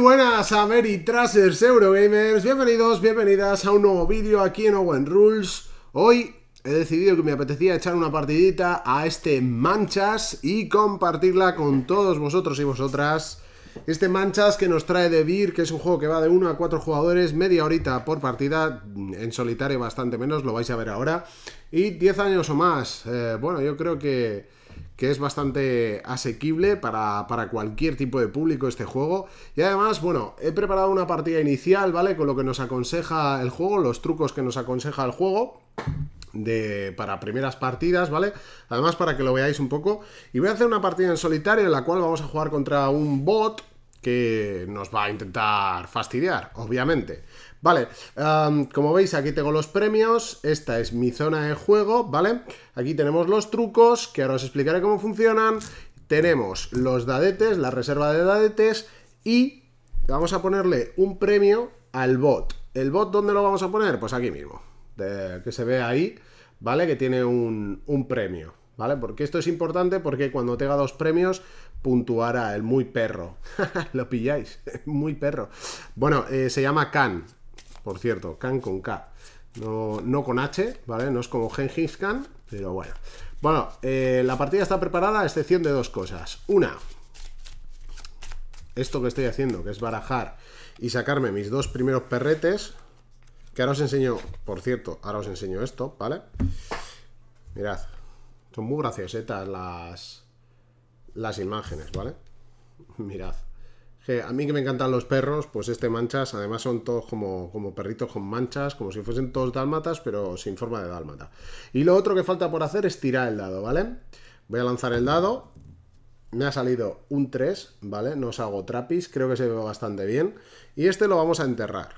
buenas Ameritrasers Eurogamers, bienvenidos, bienvenidas a un nuevo vídeo aquí en Owen Rules. Hoy he decidido que me apetecía echar una partidita a este Manchas y compartirla con todos vosotros y vosotras. Este Manchas que nos trae de Beer, que es un juego que va de 1 a 4 jugadores, media horita por partida, en solitario bastante menos, lo vais a ver ahora, y 10 años o más. Eh, bueno, yo creo que que es bastante asequible para, para, cualquier tipo de público este juego. Y además, bueno, he preparado una partida inicial, ¿vale? Con lo que nos aconseja el juego, los trucos que nos aconseja el juego. De, para primeras partidas, ¿vale? Además para que lo veáis un poco. Y voy a hacer una partida en solitario en la cual vamos a jugar contra un bot que nos va a intentar fastidiar, obviamente. Vale, como veis aquí tengo los premios, esta es mi zona de juego, ¿vale? Aquí tenemos los trucos, que ahora os explicaré cómo funcionan. Tenemos los dadetes, la reserva de dadetes y vamos a ponerle un premio al bot. ¿El bot dónde lo vamos a poner? Pues aquí mismo, que se ve ahí, ¿vale? Que tiene un, premio. ¿vale? Porque esto es importante porque cuando tenga dos premios puntuará el muy perro. ¿Lo pilláis? muy perro. Bueno, eh, se llama Can, por cierto, Can con K. No, con H, ¿vale? No es como Gengis Khan, pero bueno. Bueno, eh, la partida está preparada a excepción de dos cosas. Una, esto que estoy haciendo, que es barajar y sacarme mis dos primeros perretes, que ahora os enseño, por cierto, ahora os enseño esto, ¿vale? Mirad, son muy graciosetas las, las imágenes, ¿vale? Mirad a mí que me encantan los perros, pues este manchas, además son todos como, como perritos con manchas, como si fuesen todos dálmatas, pero sin forma de dálmata. Y lo otro que falta por hacer es tirar el dado, ¿vale? Voy a lanzar el dado. Me ha salido un 3, ¿vale? No os hago trapis, creo que se ve bastante bien. Y este lo vamos a enterrar.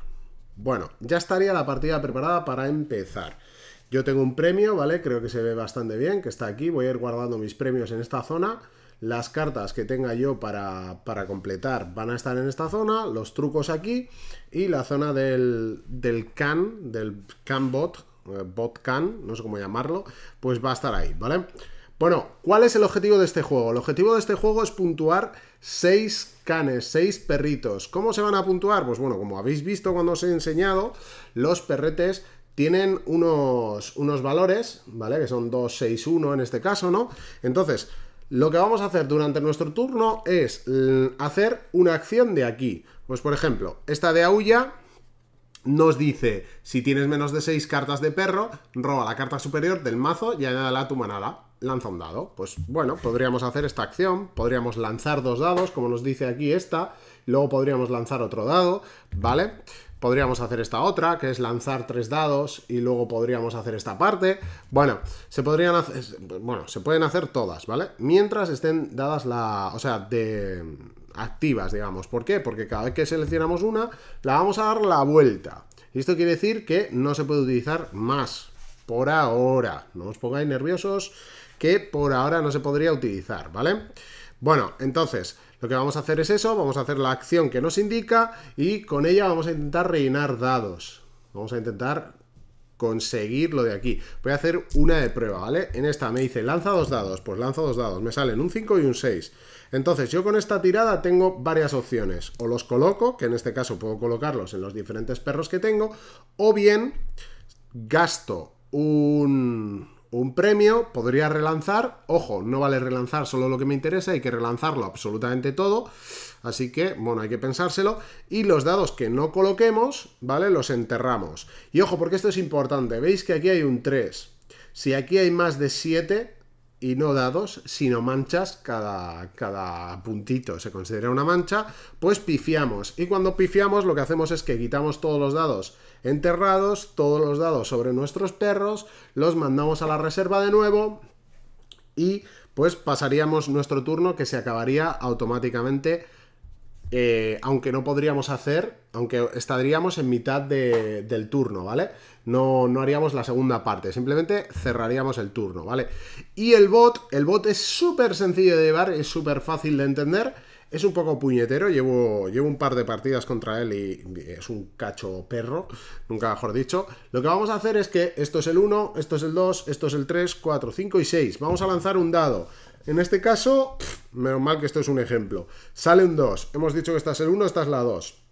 Bueno, ya estaría la partida preparada para empezar. Yo tengo un premio, ¿vale? Creo que se ve bastante bien, que está aquí. Voy a ir guardando mis premios en esta zona las cartas que tenga yo para, para, completar van a estar en esta zona, los trucos aquí y la zona del, del can, del can bot, eh, bot can, no sé cómo llamarlo, pues va a estar ahí, ¿vale? Bueno, ¿cuál es el objetivo de este juego? El objetivo de este juego es puntuar 6 canes, 6 perritos. ¿Cómo se van a puntuar? Pues bueno, como habéis visto cuando os he enseñado, los perretes tienen unos, unos valores, ¿vale? Que son 2, 6, 1 en este caso, ¿no? Entonces, lo que vamos a hacer durante nuestro turno es mm, hacer una acción de aquí. Pues por ejemplo, esta de Aulla nos dice, si tienes menos de 6 cartas de perro, roba la carta superior del mazo y añádala a tu manada. Lanza un dado. Pues bueno, podríamos hacer esta acción, podríamos lanzar dos dados, como nos dice aquí esta, luego podríamos lanzar otro dado, ¿vale? vale podríamos hacer esta otra, que es lanzar tres dados y luego podríamos hacer esta parte. Bueno, se podrían hacer, bueno, se pueden hacer todas, ¿vale? Mientras estén dadas la, o sea, de activas, digamos. ¿Por qué? Porque cada vez que seleccionamos una, la vamos a dar la vuelta. Y esto quiere decir que no se puede utilizar más por ahora. No os pongáis nerviosos que por ahora no se podría utilizar, ¿vale? Bueno, entonces, lo que vamos a hacer es eso, vamos a hacer la acción que nos indica y con ella vamos a intentar rellenar dados. Vamos a intentar conseguir lo de aquí. Voy a hacer una de prueba, ¿vale? En esta me dice, lanza dos dados. Pues lanzo dos dados. Me salen un 5 y un 6. Entonces, yo con esta tirada tengo varias opciones. O los coloco, que en este caso puedo colocarlos en los diferentes perros que tengo, o bien gasto un, un premio, podría relanzar, ojo, no vale relanzar solo lo que me interesa, hay que relanzarlo absolutamente todo, así que, bueno, hay que pensárselo, y los dados que no coloquemos, ¿vale? Los enterramos. Y ojo, porque esto es importante, veis que aquí hay un 3, si aquí hay más de 7, y no dados, sino manchas cada, cada puntito, se considera una mancha, pues pifiamos. Y cuando pifiamos lo que hacemos es que quitamos todos los dados enterrados, todos los dados sobre nuestros perros, los mandamos a la reserva de nuevo y pues pasaríamos nuestro turno que se acabaría automáticamente eh, aunque no podríamos hacer, aunque estaríamos en mitad del turno, ¿vale? No, no haríamos la segunda parte, simplemente cerraríamos el turno, ¿vale? Y el bot, el bot es súper sencillo de llevar, es súper fácil de entender, es un poco puñetero, llevo, llevo un par de partidas contra él y es un cacho perro, nunca mejor dicho. Lo que vamos a hacer es que esto es el 1, esto es el 2, esto es el 3, 4, 5 y 6. Vamos a lanzar un dado. En este caso, menos mal que esto es un ejemplo. Sale un 2. Hemos dicho que esta es el 1, esta es la 2.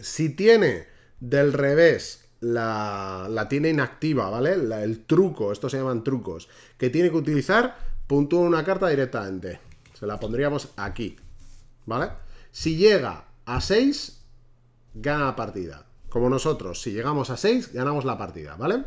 Si tiene del revés la, la tiene inactiva, ¿vale? el truco, estos se llaman trucos, que tiene que utilizar, puntúa una carta directamente. Se la pondríamos aquí, ¿vale? Si llega a 6, gana la partida. Como nosotros, si llegamos a 6, ganamos la partida, ¿vale?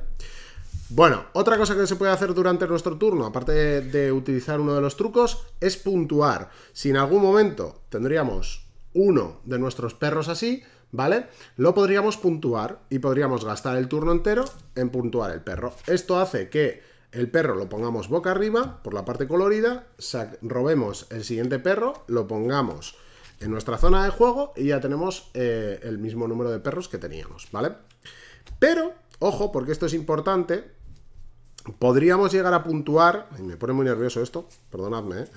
Bueno, otra cosa que se puede hacer durante nuestro turno, aparte de, utilizar uno de los trucos, es puntuar. Si en algún momento tendríamos uno de nuestros perros así, ¿vale? Lo podríamos puntuar y podríamos gastar el turno entero en puntuar el perro. Esto hace que el perro lo pongamos boca arriba, por la parte colorida, robemos el siguiente perro, lo pongamos en nuestra zona de juego y ya tenemos eh, el mismo número de perros que teníamos, ¿vale? Pero, ojo, porque esto es importante, podríamos llegar a puntuar, me pone muy nervioso esto, perdonadme, ¿eh?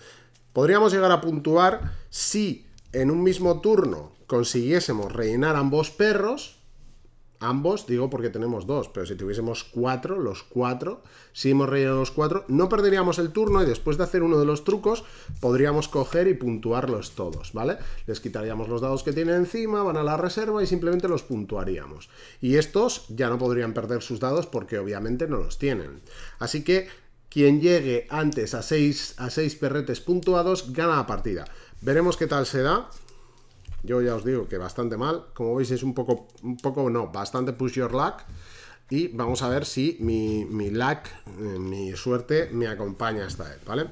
podríamos llegar a puntuar si en un mismo turno consiguiésemos rellenar ambos perros, Ambos, digo porque tenemos dos, pero si tuviésemos cuatro, los cuatro, si hemos rellenado los cuatro, no perderíamos el turno y después de hacer uno de los trucos podríamos coger y puntuarlos todos, ¿vale? Les quitaríamos los dados que tienen encima, van a la reserva y simplemente los puntuaríamos. Y estos ya no podrían perder sus dados porque obviamente no los tienen. Así que quien llegue antes a seis a seis perretes puntuados gana la partida. Veremos qué tal se da. Yo ya os digo que bastante mal. Como veis es un poco, un poco no, bastante push your luck. Y vamos a ver si mi, luck, eh, mi suerte me acompaña esta vez, ¿vale?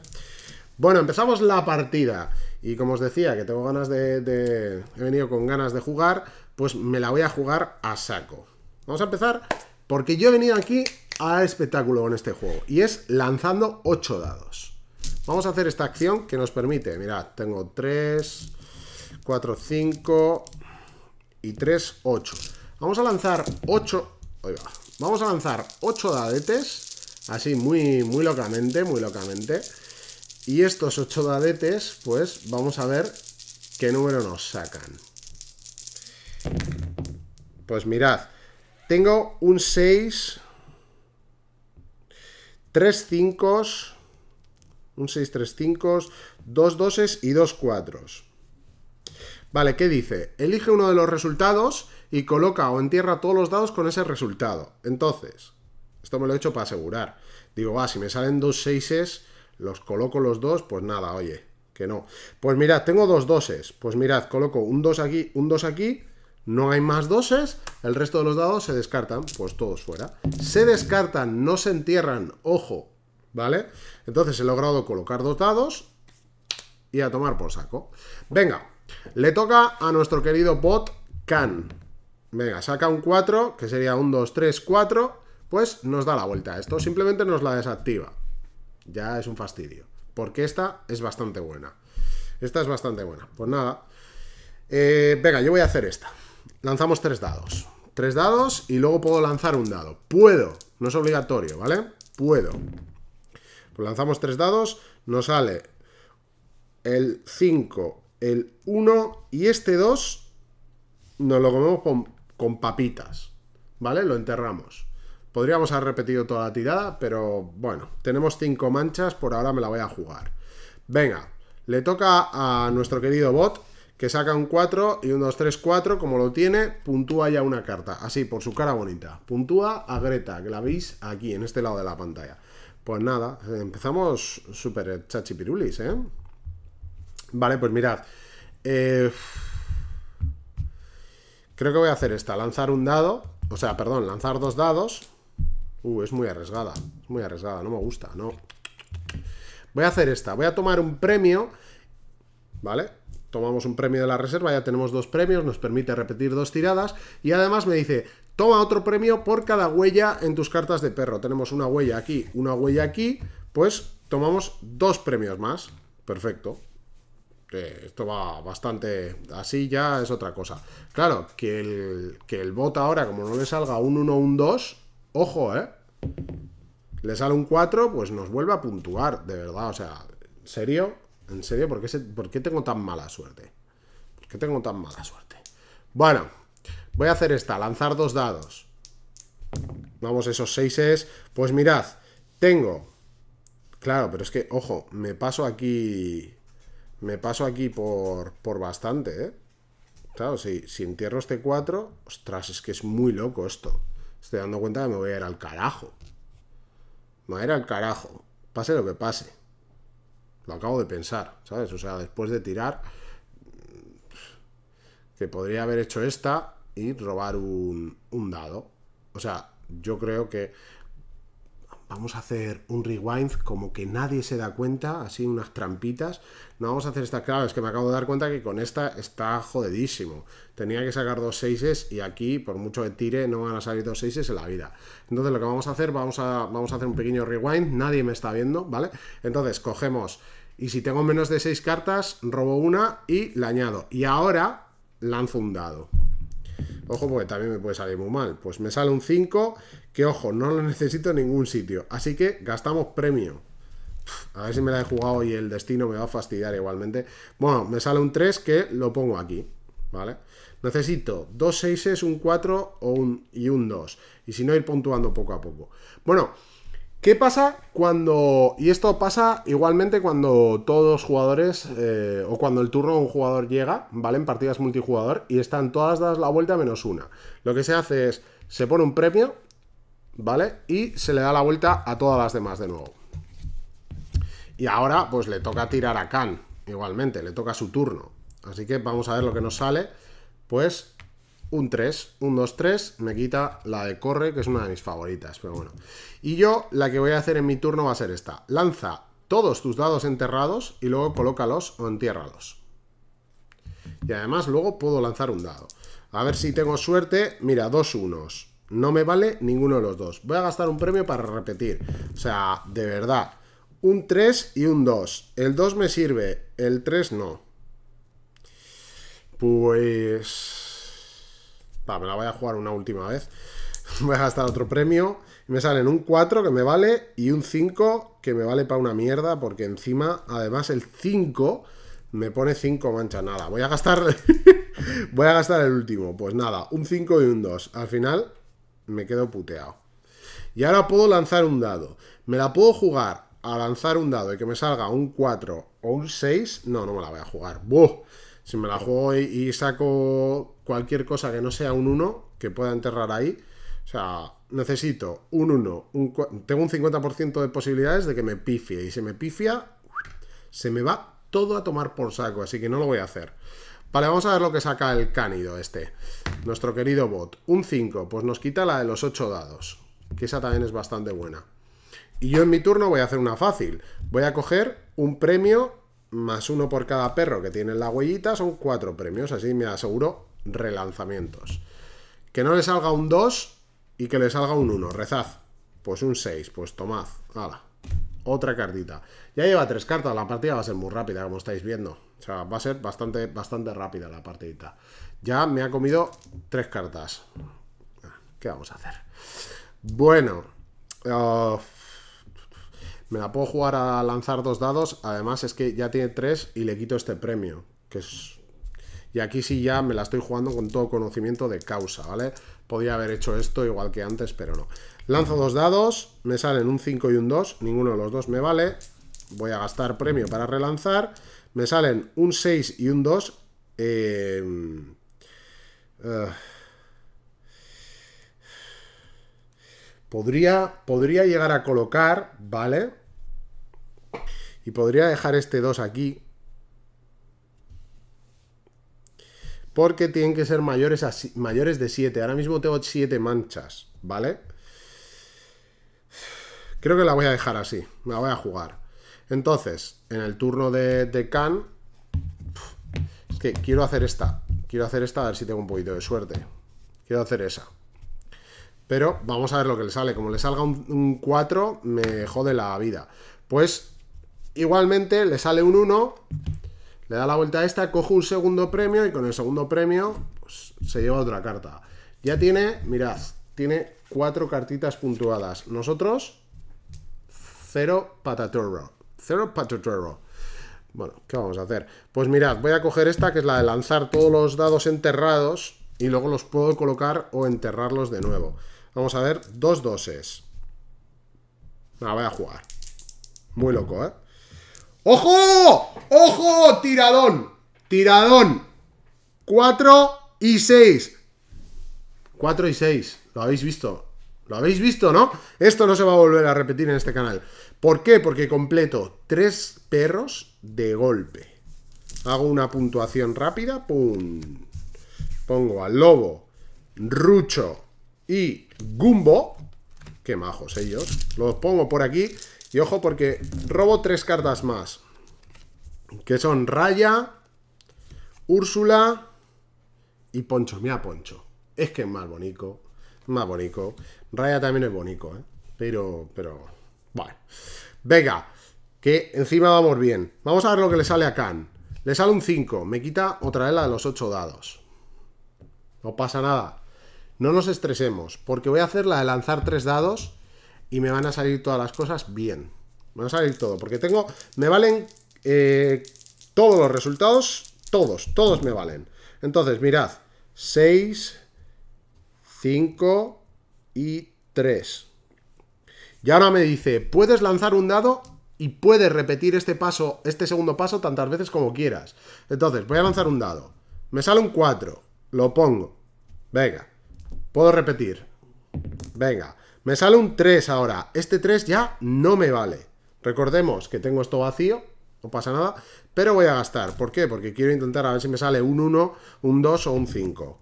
Bueno, empezamos la partida. Y como os decía, que tengo ganas de, de... He venido con ganas de jugar, pues me la voy a jugar a saco. Vamos a empezar porque yo he venido aquí a espectáculo con este juego. Y es lanzando 8 dados. Vamos a hacer esta acción que nos permite... Mirad, tengo 3... 4, 5 y 3, 8. Vamos a lanzar 8... vamos a lanzar 8 dadetes, así muy, muy locamente, muy locamente. Y estos 8 dadetes, pues vamos a ver qué número nos sacan. Pues mirad, tengo un 6, 3 5, un 6, 3 5, 2 2 y 2 4. Vale, ¿qué dice? Elige uno de los resultados y coloca o entierra todos los dados con ese resultado. Entonces, esto me lo he hecho para asegurar. Digo, va, si me salen dos seises, los coloco los dos, pues nada, oye, que no. Pues mirad, tengo dos doses. Pues mirad, coloco un 2 aquí, un 2 aquí, no hay más doses, el resto de los dados se descartan, pues todos fuera. Se descartan, no se entierran, ojo, ¿vale? Entonces he logrado colocar dos dados y a tomar por saco. Venga, le toca a nuestro querido bot Can. Venga, saca un 4, que sería un 2, 3, 4. Pues nos da la vuelta. Esto simplemente nos la desactiva. Ya es un fastidio. Porque esta es bastante buena. Esta es bastante buena. Pues nada. Eh, venga, yo voy a hacer esta. Lanzamos tres dados. Tres dados y luego puedo lanzar un dado. Puedo. No es obligatorio, ¿vale? Puedo. Pues lanzamos tres dados. Nos sale el 5, el 1 y este 2 nos lo comemos con, papitas, ¿vale? Lo enterramos. Podríamos haber repetido toda la tirada, pero bueno, tenemos 5 manchas, por ahora me la voy a jugar. Venga, le toca a nuestro querido bot, que saca un 4 y un 2, 3, 4, como lo tiene, puntúa ya una carta, así, por su cara bonita. Puntúa a Greta, que la veis aquí, en este lado de la pantalla. Pues nada, empezamos súper chachipirulis, ¿eh? Vale, pues mirad. Eh, creo que voy a hacer esta. Lanzar un dado. O sea, perdón, lanzar dos dados. Uh, es muy arriesgada. Es muy arriesgada, no me gusta, no. Voy a hacer esta. Voy a tomar un premio. ¿Vale? Tomamos un premio de la reserva, ya tenemos dos premios, nos permite repetir dos tiradas. Y además me dice, toma otro premio por cada huella en tus cartas de perro. Tenemos una huella aquí, una huella aquí. Pues tomamos dos premios más. Perfecto esto va bastante así ya es otra cosa. Claro, que el, que el bot ahora, como no le salga un 1, un 2, ojo, ¿eh? Le sale un 4, pues nos vuelve a puntuar, de verdad, o sea, ¿en serio? ¿En serio? ¿Por qué, ¿Por qué tengo tan mala suerte? ¿Por qué tengo tan mala suerte? Bueno, voy a hacer esta, lanzar dos dados. Vamos, esos 6 es... Pues mirad, tengo... Claro, pero es que, ojo, me paso aquí me paso aquí por, por bastante, ¿eh? Claro, si, entierro este 4, ostras, es que es muy loco esto. Estoy dando cuenta que me voy a ir al carajo. Me voy a ir al carajo. Pase lo que pase. Lo acabo de pensar, ¿sabes? O sea, después de tirar, que podría haber hecho esta y robar un, un dado. O sea, yo creo que vamos a hacer un rewind como que nadie se da cuenta, así unas trampitas. No vamos a hacer esta, claro, es que me acabo de dar cuenta que con esta está jodidísimo. Tenía que sacar dos seises y aquí, por mucho que tire, no van a salir dos seises en la vida. Entonces lo que vamos a hacer, vamos a, vamos a hacer un pequeño rewind, nadie me está viendo, ¿vale? Entonces cogemos, y si tengo menos de seis cartas, robo una y la añado. Y ahora la han fundado Ojo, porque también me puede salir muy mal. Pues me sale un 5, que ojo, no lo necesito en ningún sitio. Así que gastamos premio. A ver si me la he jugado y el destino me va a fastidiar igualmente. Bueno, me sale un 3 que lo pongo aquí, ¿vale? Necesito dos 6, un 4 o un, y un 2. Y si no, ir puntuando poco a poco. Bueno, ¿Qué pasa cuando, y esto pasa igualmente cuando todos los jugadores, eh, o cuando el turno de un jugador llega, ¿vale? En partidas multijugador, y están todas dadas la vuelta menos una. Lo que se hace es, se pone un premio, ¿vale? Y se le da la vuelta a todas las demás de nuevo. Y ahora, pues le toca tirar a Khan, igualmente, le toca su turno. Así que vamos a ver lo que nos sale. Pues un 3, un 2, 3, me quita la de corre, que es una de mis favoritas, pero bueno. Y yo la que voy a hacer en mi turno va a ser esta. Lanza todos tus dados enterrados y luego colócalos o entiérralos. Y además luego puedo lanzar un dado. A ver si tengo suerte. Mira, dos unos. No me vale ninguno de los dos. Voy a gastar un premio para repetir. O sea, de verdad. Un 3 y un 2. El 2 me sirve, el 3 no. Pues me la voy a jugar una última vez. voy a gastar otro premio. me salen un 4 que me vale y un 5 que me vale para una mierda, porque encima, además, el 5 me pone 5 mancha Nada, voy a gastar. voy a gastar el último. Pues nada, un 5 y un 2. Al final me quedo puteado. Y ahora puedo lanzar un dado. Me la puedo jugar a lanzar un dado y que me salga un 4 o un 6. No, no me la voy a jugar. Si me la juego y saco cualquier cosa que no sea un 1 que pueda enterrar ahí. O sea, necesito un 1, tengo un 50% de posibilidades de que me pifie. Y si me pifia, se me va todo a tomar por saco, así que no lo voy a hacer. Vale, vamos a ver lo que saca el cánido este, nuestro querido bot. Un 5, pues nos quita la de los 8 dados, que esa también es bastante buena. Y yo en mi turno voy a hacer una fácil. Voy a coger un premio más uno por cada perro que tiene la huellita, son cuatro premios, así me aseguro relanzamientos. Que no le salga un 2 y que le salga un 1. Rezad. Pues un 6. Pues tomad. Hala. Otra cartita. Ya lleva tres cartas. La partida va a ser muy rápida, como estáis viendo. O sea, va a ser bastante, bastante rápida la partidita. Ya me ha comido tres cartas. Ah, ¿Qué vamos a hacer? Bueno. Ah, me la puedo jugar a lanzar dos dados. Además es que ya tiene tres y le quito este premio. Que es y aquí sí ya me la estoy jugando con todo conocimiento de causa, ¿vale? Podría haber hecho esto igual que antes, pero no. Lanzo dos dados, me salen un 5 y un 2, ninguno de los dos me vale. Voy a gastar premio para relanzar. Me salen un 6 y un 2. Em, ah, podría, podría llegar a colocar, ¿vale? Y podría dejar este 2 aquí porque tienen que ser mayores, mayores de 7. Ahora mismo tengo 7 manchas, ¿vale? Creo que la voy a dejar así, la voy a jugar. Entonces, en el turno de, Khan, es que quiero hacer esta, quiero hacer esta, a ver si tengo un poquito de suerte. Quiero hacer esa. Pero vamos a ver lo que le sale. Como le salga un, un 4, me jode la vida. Pues igualmente le sale un 1 le da la vuelta a esta, cojo un segundo premio y con el segundo premio pues, se lleva otra carta. Ya tiene, mirad, tiene cuatro cartitas puntuadas. Nosotros, cero patatorro. Cero patatorro. Bueno, ¿qué vamos a hacer? Pues mirad, voy a coger esta que es la de lanzar todos los dados enterrados y luego los puedo colocar o enterrarlos de nuevo. Vamos a ver, dos doses. La ah, voy a jugar. Muy loco, ¿eh? ¡Ojo! ¡Ojo! Tiradón. Tiradón. 4 y 6. 4 y 6. Lo habéis visto. Lo habéis visto, ¿no? Esto no se va a volver a repetir en este canal. ¿Por qué? Porque completo tres perros de golpe. Hago una puntuación rápida. ¡Pum! Pongo al lobo, rucho y gumbo. Qué majos ellos. Los pongo por aquí y ojo porque robo tres cartas más. Que son Raya, Úrsula y Poncho. Mira Poncho. Es que es más bonito. Más bonito. Raya también es bonito, ¿eh? Pero, pero... Bueno. Venga. Que encima vamos bien. Vamos a ver lo que le sale a Khan. Le sale un 5. Me quita otra vez la de los 8 dados. No pasa nada. No nos estresemos, porque voy a hacer la de lanzar 3 dados y me van a salir todas las cosas bien. Me van a salir todo, porque tengo, me valen eh, todos los resultados, todos, todos me valen. Entonces, mirad, 6, 5 y 3. Y ahora me dice, puedes lanzar un dado y puedes repetir este paso, este segundo paso tantas veces como quieras. Entonces, voy a lanzar un dado. Me sale un 4, lo pongo. Venga, puedo repetir. Venga, me sale un 3 ahora. Este 3 ya no me vale. Recordemos que tengo esto vacío, no pasa nada, pero voy a gastar. ¿Por qué? Porque quiero intentar a ver si me sale un 1, un 2 o un 5.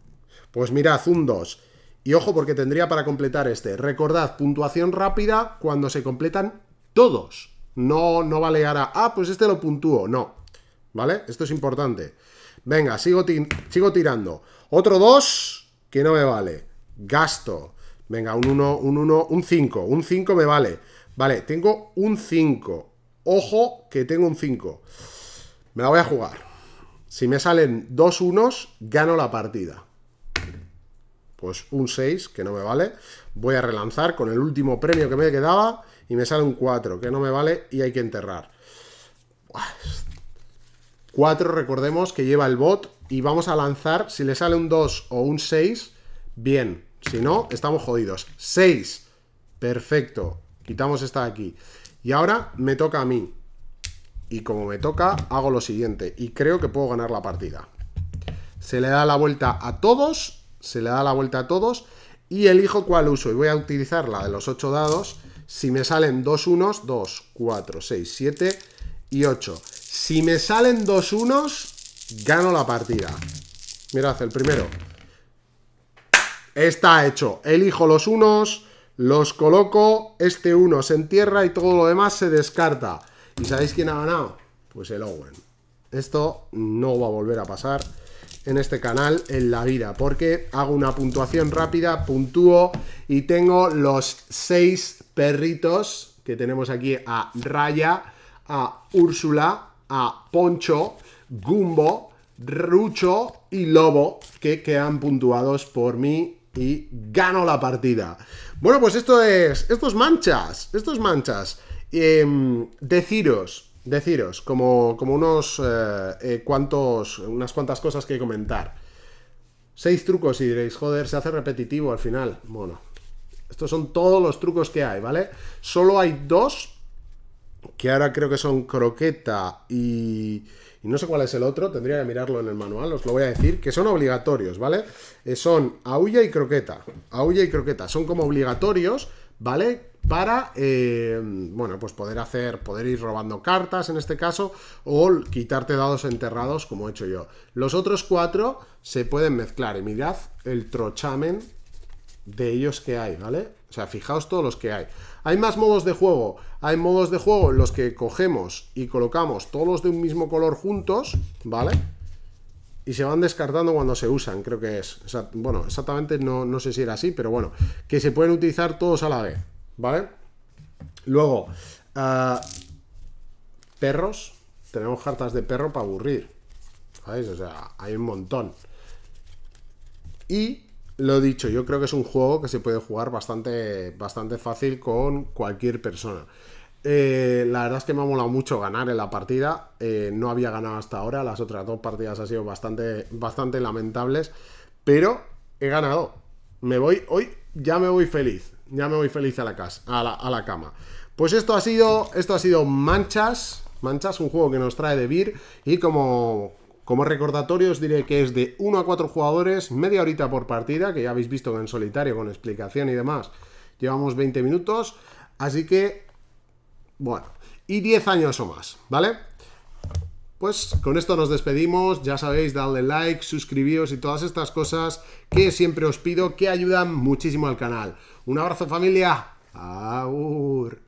Pues mirad, un 2. Y ojo porque tendría para completar este. Recordad, puntuación rápida cuando se completan todos. No, no vale ahora, ah, pues este lo puntúo. No, ¿vale? Esto es importante. Venga, sigo, sigo tirando. Otro 2 que no me vale. Gasto. Venga, un 1, un 1, un 5. Un 5 me vale. Vale, tengo un 5. Ojo que tengo un 5. Me la voy a jugar. Si me salen dos unos, gano la partida. Pues un 6, que no me vale. Voy a relanzar con el último premio que me quedaba y me sale un 4, que no me vale y hay que enterrar. 4, recordemos que lleva el bot y vamos a lanzar, si le sale un 2 o un 6, bien. Si no, estamos jodidos. 6. Perfecto. Quitamos esta de aquí. Y ahora me toca a mí. Y como me toca, hago lo siguiente. Y creo que puedo ganar la partida. Se le da la vuelta a todos. Se le da la vuelta a todos. Y elijo cuál uso. Y voy a utilizar la de los 8 dados. Si me salen 2 unos, 2, 4, 6, 7 y 8. Si me salen 2 unos, gano la partida. Mirad, el primero. Está hecho. Elijo los unos, los coloco, este uno se entierra y todo lo demás se descarta. ¿Y sabéis quién ha ganado? Pues el Owen. Esto no va a volver a pasar en este canal en la vida, porque hago una puntuación rápida, puntúo y tengo los seis perritos que tenemos aquí a Raya, a Úrsula, a Poncho, Gumbo, Rucho y Lobo, que quedan puntuados por mí y gano la partida. Bueno, pues esto es. Estos manchas. Estos manchas. Em, deciros. Deciros. Como, como unos. Eh, eh, cuantos. Unas cuantas cosas que comentar. Seis trucos y diréis, joder, se hace repetitivo al final. Bueno. Estos son todos los trucos que hay, ¿vale? Solo hay dos. Que ahora creo que son croqueta y y no sé cuál es el otro, tendría que mirarlo en el manual, os lo voy a decir, que son obligatorios, ¿vale? Eh, son aulla y croqueta, aulla y croqueta, son como obligatorios, ¿vale? Para, eh, bueno, pues poder hacer, poder ir robando cartas en este caso, o quitarte dados enterrados como he hecho yo. Los otros cuatro se pueden mezclar y mirad el trochamen de ellos que hay, ¿vale? O sea, fijaos todos los que hay. Hay más modos de juego. Hay modos de juego en los que cogemos y colocamos todos de un mismo color juntos, ¿vale? Y se van descartando cuando se usan, creo que es. bueno, exactamente no, sé si era así, pero bueno, que se pueden utilizar todos a la vez, ¿vale? Luego, ah, perros. Tenemos cartas de perro para aburrir. ¿Sabéis? O sea, hay un montón. Y lo dicho, yo creo que es un juego que se puede jugar bastante, bastante fácil con cualquier persona. Eh, la verdad es que me ha molado mucho ganar en la partida. Eh, no había ganado hasta ahora. Las otras dos partidas han sido bastante, bastante lamentables. Pero he ganado. Me voy hoy, ya me voy feliz. Ya me voy feliz a la, casa, a la, cama. Pues esto ha sido, esto ha sido Manchas. Manchas, un juego que nos trae de vir Y como, como recordatorio os diré que es de 1 a 4 jugadores, media horita por partida, que ya habéis visto en solitario con explicación y demás llevamos 20 minutos, así que, bueno, y 10 años o más, ¿vale? Pues con esto nos despedimos, ya sabéis, dadle like, suscribíos y todas estas cosas que siempre os pido que ayudan muchísimo al canal. Un abrazo familia, agur.